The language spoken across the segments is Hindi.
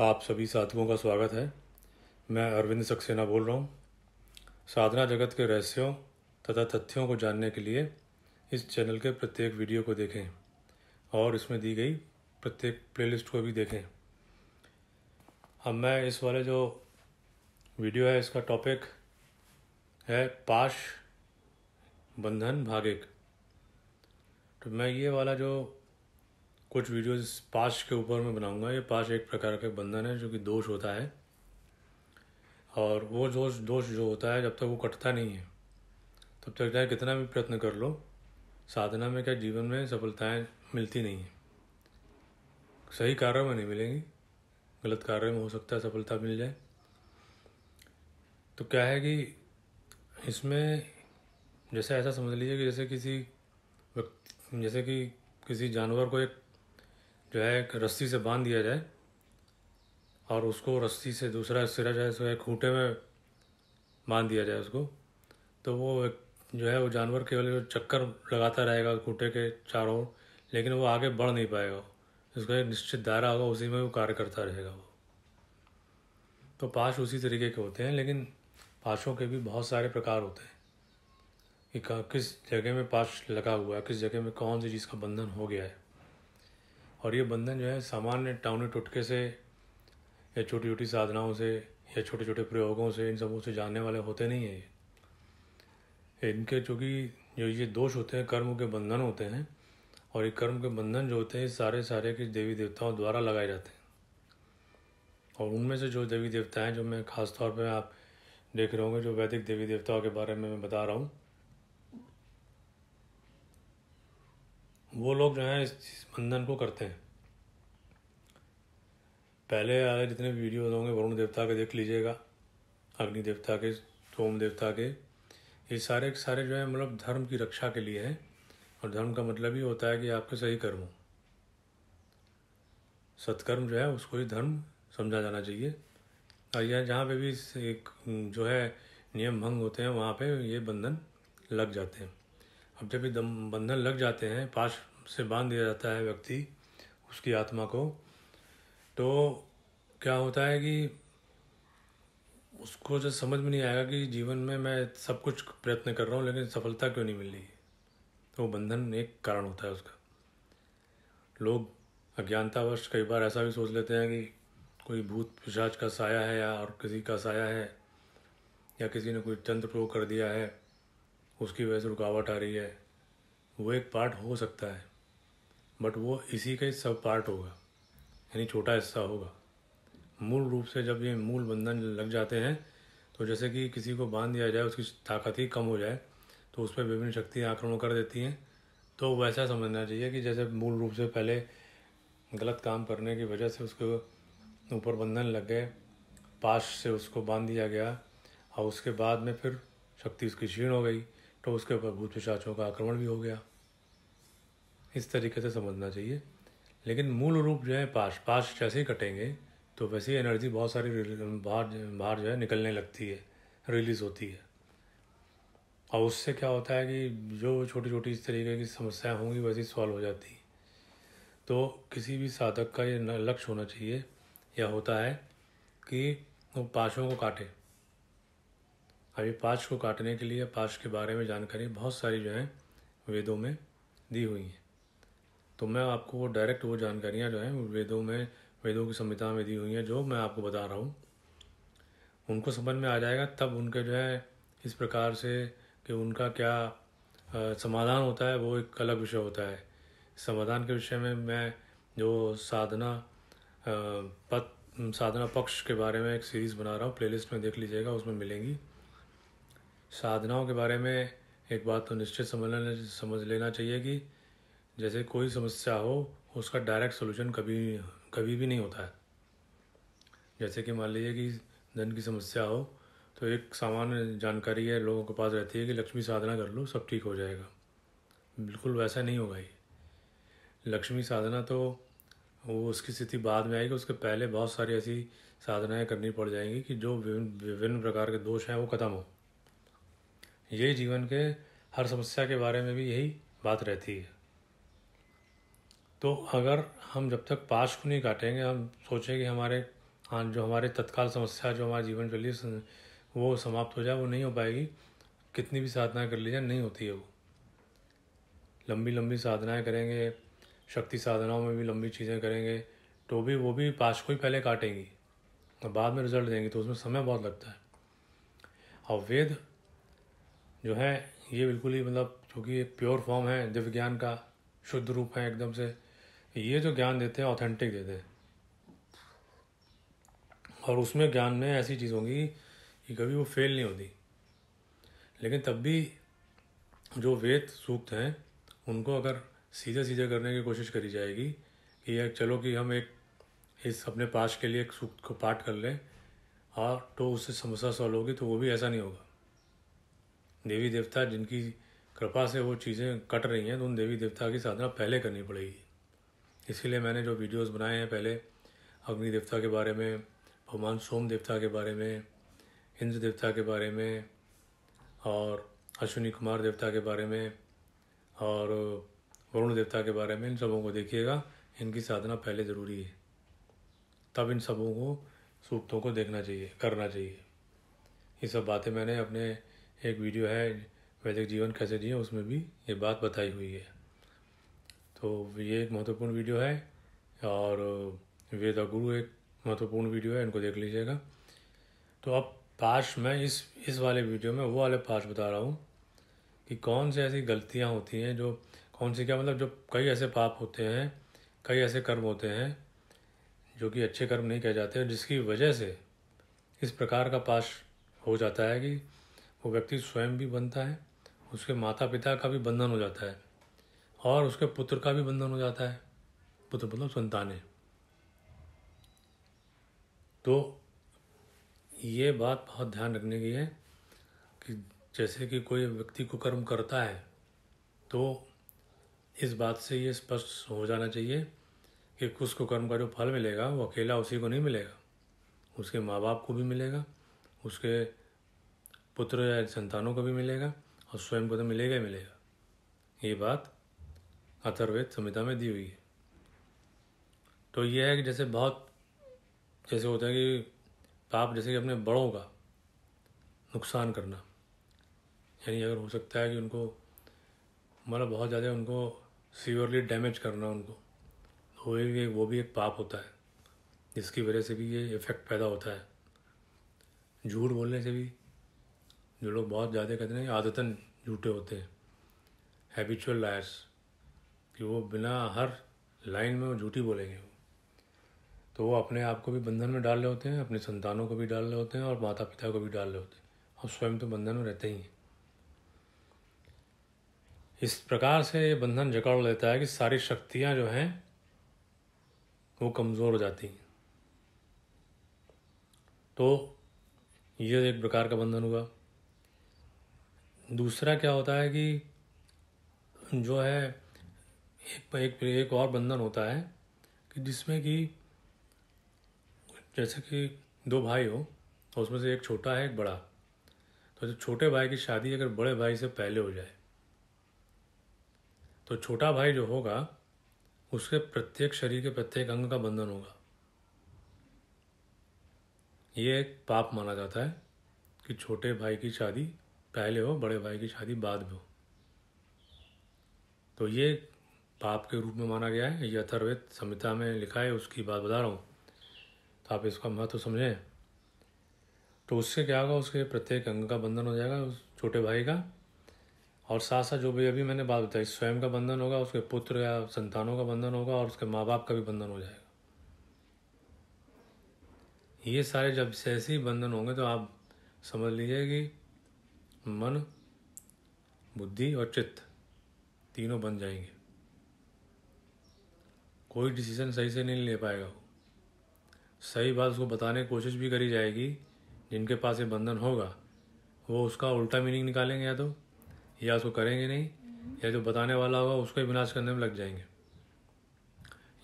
आप सभी साधुओं का स्वागत है मैं अरविंद सक्सेना बोल रहा हूँ साधना जगत के रहस्यों तथा तथ्यों को जानने के लिए इस चैनल के प्रत्येक वीडियो को देखें और इसमें दी गई प्रत्येक प्लेलिस्ट को भी देखें अब मैं इस वाले जो वीडियो है इसका टॉपिक है पाश बंधन एक तो मैं ये वाला जो कुछ वीडियोस पाश के ऊपर मैं बनाऊंगा ये पाश एक प्रकार का बंधन है जो कि दोष होता है और वो दोष दोष जो होता है जब तक वो कटता नहीं है तब तक चाहे कितना भी प्रयत्न कर लो साधना में क्या जीवन में सफलताएं मिलती नहीं है सही कार्य में नहीं मिलेंगी गलत कार्य में हो सकता है सफलता मिल जाए तो क्या है कि इसमें जैसे ऐसा समझ लीजिए कि जैसे किसी व्यक्ति जैसे कि किसी जानवर को एक जो है एक रस्सी से बांध दिया जाए और उसको रस्सी से दूसरा सिरा जो है सो एक खूंटे में बांध दिया जाए उसको तो वो एक जो है वो जानवर केवल चक्कर लगाता रहेगा खूंटे के चारों ओर लेकिन वो आगे बढ़ नहीं पाएगा उसका एक निश्चित दायरा होगा उसी में वो कार्य करता रहेगा वो तो पाश उसी तरीके के होते हैं लेकिन पाशों के भी बहुत सारे प्रकार होते हैं कि किस जगह में पाश लगा हुआ है किस जगह में कौन सी चीज़ का बंधन हो गया है और ये बंधन जो है सामान्य टाउनी टुटके से या छोटी छोटी साधनाओं से या छोटे छोटे प्रयोगों से इन सबों से जानने वाले होते नहीं हैं इनके चूँकि जो ये दोष होते हैं कर्म के बंधन होते हैं और ये कर्म के बंधन जो होते हैं सारे सारे के देवी देवताओं द्वारा लगाए जाते हैं और उनमें से जो देवी देवता हैं जो मैं खासतौर पर आप देख रहे होंगे जो वैदिक देवी देवताओं के बारे में मैं बता रहा हूँ वो लोग जो हैं इस बंधन को करते हैं पहले वाले जितने भी वीडियोज होंगे वरुण देवता के देख लीजिएगा अग्नि देवता के सोम देवता के ये सारे के सारे जो है मतलब धर्म की रक्षा के लिए हैं और धर्म का मतलब ही होता है कि आपके सही कर्म हो सत्कर्म जो है उसको ही धर्म समझा जाना चाहिए और यह जहाँ पे भी एक जो है नियम भंग होते हैं वहाँ पे ये बंधन लग जाते हैं अब जब दम बंधन लग जाते हैं पास से बांध दिया जाता है व्यक्ति उसकी आत्मा को तो क्या होता है कि उसको जब समझ में नहीं आएगा कि जीवन में मैं सब कुछ प्रयत्न कर रहा हूँ लेकिन सफलता क्यों नहीं मिल रही तो वो बंधन एक कारण होता है उसका लोग अज्ञानतावश कई बार ऐसा भी सोच लेते हैं कि कोई भूत पिशाच का साया है या और किसी का साया है या किसी ने कोई तंत्र प्रयोग कर दिया है उसकी वजह से रुकावट आ रही है वो एक पार्ट हो सकता है बट वो इसी का सब पार्ट होगा यानी छोटा हिस्सा होगा मूल रूप से जब ये मूल बंधन लग जाते हैं तो जैसे कि किसी को बांध दिया जाए उसकी ताकत ही कम हो जाए तो उस पर विभिन्न शक्तियाँ आक्रमण कर देती हैं तो वैसा समझना चाहिए कि जैसे मूल रूप से पहले गलत काम करने की वजह से उसके ऊपर बंधन लग गए पास से उसको बांध दिया गया और उसके बाद में फिर शक्ति उसकी क्षीण हो गई तो उसके ऊपर भूत पिशाचों का आक्रमण भी हो गया इस तरीके से समझना चाहिए लेकिन मूल रूप जो है पाश पाश जैसे ही कटेंगे तो वैसे ही एनर्जी बहुत सारी बाहर बाहर जो है निकलने लगती है रिलीज़ होती है और उससे क्या होता है कि जो छोटी छोटी इस तरीके की समस्याएं होंगी वैसे ही सॉल्व हो जाती तो किसी भी साधक का ये लक्ष्य होना चाहिए या होता है कि वो पाशों को काटे अभी पाच को काटने के लिए पाच के बारे में जानकारी बहुत सारी जो है वेदों में दी हुई हैं तो मैं आपको वो डायरेक्ट वो जानकारियाँ जो हैं वेदों में वेदों की संहिता में दी हुई हैं जो मैं आपको बता रहा हूँ उनको समझ में आ जाएगा तब उनके जो है इस प्रकार से कि उनका क्या समाधान होता है वो एक अलग विषय होता है समाधान के विषय में मैं जो साधना पथ साधना पक्ष के बारे में एक सीरीज़ बना रहा हूँ प्लेलिस्ट में देख लीजिएगा उसमें मिलेंगी साधनाओं के बारे में एक बात तो निश्चित समझ लेना समझ लेना चाहिए कि जैसे कोई समस्या हो उसका डायरेक्ट सोल्यूशन कभी कभी भी नहीं होता है जैसे कि मान लीजिए कि धन की समस्या हो तो एक सामान्य जानकारी है लोगों के पास रहती है कि लक्ष्मी साधना कर लो सब ठीक हो जाएगा बिल्कुल वैसा नहीं होगा ये लक्ष्मी साधना तो वो उसकी स्थिति बाद में आएगी उसके पहले बहुत सारी ऐसी साधनाएं करनी पड़ जाएंगी कि जो विभिन्न विभिन्न प्रकार के दोष हैं वो ख़त्म हो ये जीवन के हर समस्या के बारे में भी यही बात रहती है तो अगर हम जब तक पास को नहीं काटेंगे हम सोचें कि हमारे हाँ जो हमारे तत्काल समस्या जो हमारे जीवन के लिए वो समाप्त हो जाए वो नहीं हो पाएगी कितनी भी साधना कर लीजिए नहीं होती है वो लंबी लंबी साधनाएं करेंगे शक्ति साधनाओं में भी लंबी चीज़ें करेंगे तो भी वो भी पास को ही पहले काटेंगी और बाद में रिजल्ट देंगी तो उसमें समय बहुत लगता है और वेद जो है ये बिल्कुल ही मतलब क्योंकि प्योर फॉर्म है दिव्य ज्ञान का शुद्ध रूप है एकदम से ये जो ज्ञान देते हैं ऑथेंटिक देते हैं और उसमें ज्ञान में ऐसी चीज़ होगी कि कभी वो फेल नहीं होती लेकिन तब भी जो वेद सूक्त हैं उनको अगर सीधे सीधे करने की कोशिश करी जाएगी कि यार चलो कि हम एक इस अपने पास के लिए एक सूक्त को पाठ कर लें और तो उससे समस्या सॉल्व होगी तो वो भी ऐसा नहीं होगा देवी देवता जिनकी कृपा से वो चीज़ें कट रही हैं तो उन देवी देवता की साधना पहले करनी पड़ेगी इसीलिए मैंने जो वीडियोस बनाए हैं पहले अग्नि देवता के बारे में भगवान सोम देवता के बारे में इंद्र देवता के बारे में और अश्विनी कुमार देवता के बारे में और वरुण देवता के बारे में इन सबों को देखिएगा इनकी साधना पहले ज़रूरी है तब इन सबों को सूक्तों को देखना चाहिए करना चाहिए ये सब बातें मैंने अपने एक वीडियो है वैदिक जीवन कैसे जिए उसमें भी ये बात बताई हुई है तो ये एक महत्वपूर्ण वीडियो है और वेद और गुरु एक महत्वपूर्ण वीडियो है इनको देख लीजिएगा तो अब पाश मैं इस इस वाले वीडियो में वो वाले पाश बता रहा हूँ कि कौन सी ऐसी गलतियाँ होती हैं जो कौन सी क्या मतलब जो कई ऐसे पाप होते हैं कई ऐसे कर्म होते हैं जो कि अच्छे कर्म नहीं कहे जाते जिसकी वजह से इस प्रकार का पाश हो जाता है कि वो व्यक्ति स्वयं भी बनता है उसके माता पिता का भी बंधन हो जाता है और उसके पुत्र का भी बंधन हो जाता है पुत्र मतलब संतानें तो ये बात बहुत ध्यान रखने की है कि जैसे कि कोई व्यक्ति को कर्म करता है तो इस बात से ये स्पष्ट हो जाना चाहिए कि उसको कर्म का जो फल मिलेगा वो अकेला उसी को नहीं मिलेगा उसके माँ बाप को भी मिलेगा उसके पुत्र या संतानों को भी मिलेगा और स्वयं को तो मिलेगा ही मिलेगा ये बात अथर्वेद संहिता में दी हुई है तो यह है कि जैसे बहुत जैसे होता है कि पाप जैसे कि अपने बड़ों का नुकसान करना यानी अगर हो सकता है कि उनको मतलब बहुत ज़्यादा उनको सीवियरली डैमेज करना उनको तो वो भी वो भी एक पाप होता है जिसकी वजह से भी ये इफ़ेक्ट पैदा होता है झूठ बोलने से भी जो लोग बहुत ज़्यादा कहते हैं आदतन झूठे होते हैं हैबिचुअल लायर्स कि वो बिना हर लाइन में वो झूठी बोलेंगे तो वो अपने आप को भी बंधन में डाल रहे होते हैं अपने संतानों को भी डाल रहे होते हैं और माता पिता को भी डाल रहे होते हैं और स्वयं तो बंधन में रहते ही हैं इस प्रकार से ये बंधन जकड़ लेता है कि सारी शक्तियाँ जो हैं वो कमज़ोर हो जाती हैं तो ये एक प्रकार का बंधन हुआ दूसरा क्या होता है कि जो है एक एक, एक और बंधन होता है कि जिसमें कि जैसे कि दो भाई हो तो उसमें से एक छोटा है एक बड़ा तो जो छोटे भाई की शादी अगर बड़े भाई से पहले हो जाए तो छोटा भाई जो होगा उसके प्रत्येक शरीर के प्रत्येक अंग का बंधन होगा ये एक पाप माना जाता है कि छोटे भाई की शादी पहले हो बड़े भाई की शादी बाद में हो तो ये पाप के रूप में माना गया है ये अथर्वेद संहिता में लिखा है उसकी बात बता रहा हूँ तो आप इसका महत्व समझें तो उससे क्या होगा उसके प्रत्येक अंग का बंधन हो जाएगा उस छोटे भाई का और साथ साथ जो भी अभी मैंने बात बताई स्वयं का बंधन होगा उसके पुत्र या संतानों का बंधन होगा और उसके माँ बाप का भी बंधन हो जाएगा ये सारे जब से ऐसे ही बंधन होंगे तो आप समझ लीजिए कि मन बुद्धि और चित्त तीनों बन जाएंगे कोई डिसीजन सही से नहीं ले पाएगा वो सही बात उसको बताने की कोशिश भी करी जाएगी जिनके पास ये बंधन होगा वो उसका उल्टा मीनिंग निकालेंगे या तो या उसको करेंगे नहीं या जो बताने वाला होगा उसको ही विनाश करने में लग जाएंगे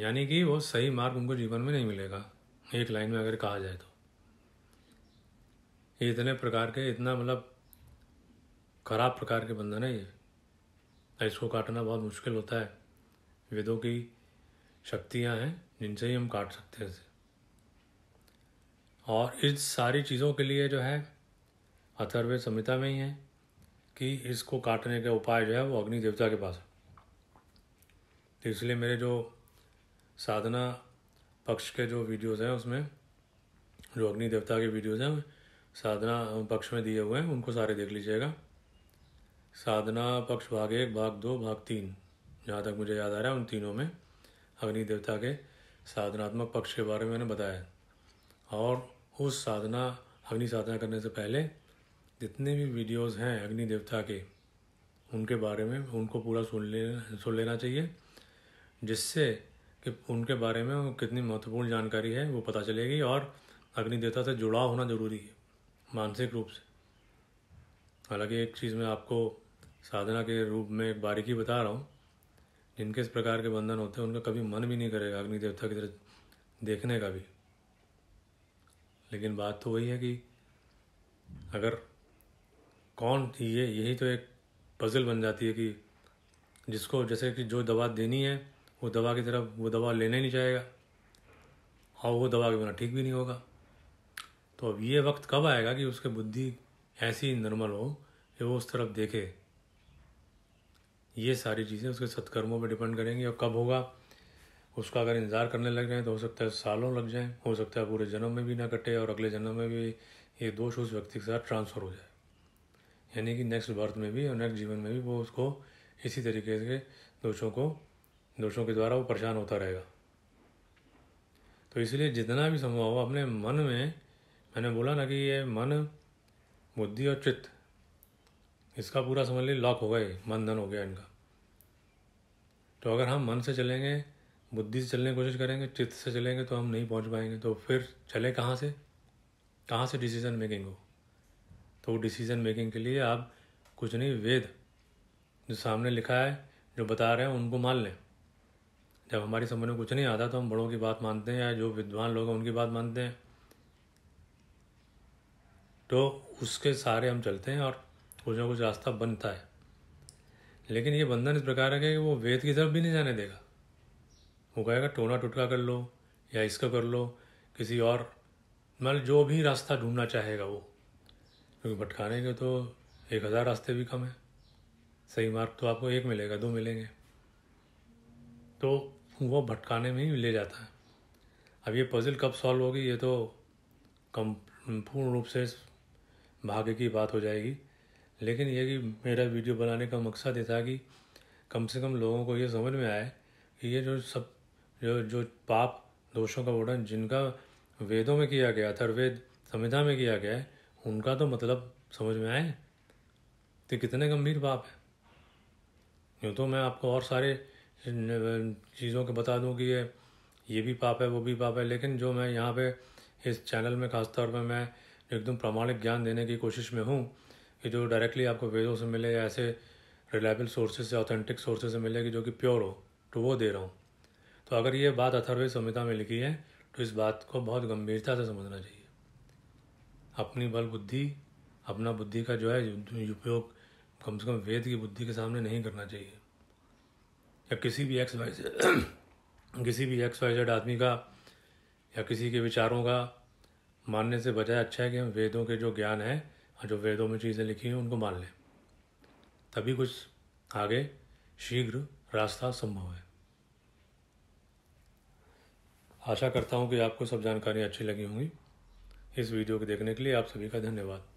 यानी कि वो सही मार्ग उनको जीवन में नहीं मिलेगा एक लाइन में अगर कहा जाए तो इतने प्रकार के इतना मतलब खराब प्रकार के बंधन है ये इसको काटना बहुत मुश्किल होता है वेदों की शक्तियाँ हैं जिनसे ही हम काट सकते हैं इसे और इस सारी चीज़ों के लिए जो है अथर्व संहिता में ही है कि इसको काटने के उपाय जो है वो अग्नि देवता के पास है तो इसलिए मेरे जो साधना पक्ष के जो वीडियोस हैं उसमें जो अग्नि देवता के वीडियोस हैं साधना पक्ष में दिए हुए हैं उनको सारे देख लीजिएगा साधना पक्ष भाग एक भाग दो भाग तीन जहाँ तक मुझे याद आ रहा है उन तीनों में अग्नि देवता के साधनात्मक पक्ष के बारे में मैंने बताया और उस साधना अग्नि साधना करने से पहले जितने भी वीडियोस हैं अग्नि देवता के उनके बारे में उनको पूरा सुन लेना सुन लेना चाहिए जिससे कि उनके बारे में कितनी महत्वपूर्ण जानकारी है वो पता चलेगी और अग्नि देवता से जुड़ाव होना ज़रूरी है मानसिक रूप से हालांकि एक चीज़ मैं आपको साधना के रूप में एक बारीकी बता रहा हूँ जिनके इस प्रकार के बंधन होते हैं उनका कभी मन भी नहीं करेगा अग्नि देवता की तरह देखने का भी लेकिन बात तो वही है कि अगर कौन थी ये यही तो एक पजल बन जाती है कि जिसको जैसे कि जो दवा देनी है वो दवा की तरफ वो दवा लेने नहीं जाएगा और वो दवा के बिना ठीक भी नहीं होगा तो अब ये वक्त कब आएगा कि उसके बुद्धि ऐसी निर्मल हो कि वो उस तरफ देखे ये सारी चीज़ें उसके सत्कर्मों पर डिपेंड करेंगी और कब होगा उसका अगर इंतज़ार करने लग जाए तो हो सकता है सालों लग जाए हो सकता है पूरे जन्म में भी ना कटे और अगले जन्म में भी ये दोष उस व्यक्ति के साथ ट्रांसफ़र हो जाए यानी कि नेक्स्ट बर्थ में भी और नेक्स्ट जीवन में भी वो उसको इसी तरीके से दोषों को दोषों के द्वारा वो परेशान होता रहेगा तो इसलिए जितना भी संभव हो अपने मन में मैंने बोला ना कि ये मन बुद्धि और चित्त इसका पूरा समझ लीजिए लॉक हो गए मन धन हो गया इनका तो अगर हम मन से चलेंगे बुद्धि से चलने की कोशिश करेंगे चित्त से चलेंगे तो हम नहीं पहुंच पाएंगे तो फिर चले कहाँ से कहाँ से डिसीज़न मेकिंग हो तो डिसीज़न मेकिंग के लिए आप कुछ नहीं वेद जो सामने लिखा है जो बता रहे हैं उनको मान लें जब हमारी समझ में कुछ नहीं आता तो हम बड़ों की बात मानते हैं या जो विद्वान लोग हैं उनकी बात मानते हैं तो उसके सारे हम चलते हैं और कुछ ना कुछ रास्ता बनता है लेकिन ये बंधन इस प्रकार है कि वो वेद की तरफ भी नहीं जाने देगा वो कहेगा टोना टुटका कर लो या इसका कर लो किसी और मतलब जो भी रास्ता ढूंढना चाहेगा वो क्योंकि भटकाने के तो एक हज़ार रास्ते भी कम है सही मार्ग तो आपको एक मिलेगा दो मिलेंगे तो वो भटकाने में ही ले जाता है अब ये पज़ल कब सॉल्व होगी ये तो कम पूर्ण रूप से भाग्य की बात हो जाएगी लेकिन यह कि मेरा वीडियो बनाने का मकसद ये था कि कम से कम लोगों को ये समझ में आए कि ये जो सब जो जो पाप दोषों का वर्णन जिनका वेदों में किया गया अथर्वेद संविधा में किया गया है उनका तो मतलब समझ में आए तो कितने गंभीर पाप है यूँ तो मैं आपको और सारे चीज़ों के बता दूँ कि ये ये भी पाप है वो भी पाप है लेकिन जो मैं यहाँ पे इस चैनल में खासतौर पर मैं एकदम प्रामाणिक ज्ञान देने की कोशिश में हूँ कि जो डायरेक्टली आपको वेदों से मिले या ऐसे रिलायबल सोर्सेज से ऑथेंटिक सोर्सेज से मिले कि जो कि प्योर हो तो वो दे रहा हूँ तो अगर ये बात अथर्वेद संहिता में लिखी है तो इस बात को बहुत गंभीरता से समझना चाहिए अपनी बल बुद्धि अपना बुद्धि का जो है उपयोग कम से कम वेद की बुद्धि के सामने नहीं करना चाहिए या किसी भी एक्स वाई किसी भी एक्स वाई जेड आदमी का या किसी के विचारों का मानने से बजाय अच्छा है कि हम वेदों के जो ज्ञान है और जो वेदों में चीज़ें लिखी हैं उनको मान लें तभी कुछ आगे शीघ्र रास्ता संभव है आशा करता हूँ कि आपको सब जानकारियाँ अच्छी लगी होंगी इस वीडियो को देखने के लिए आप सभी का धन्यवाद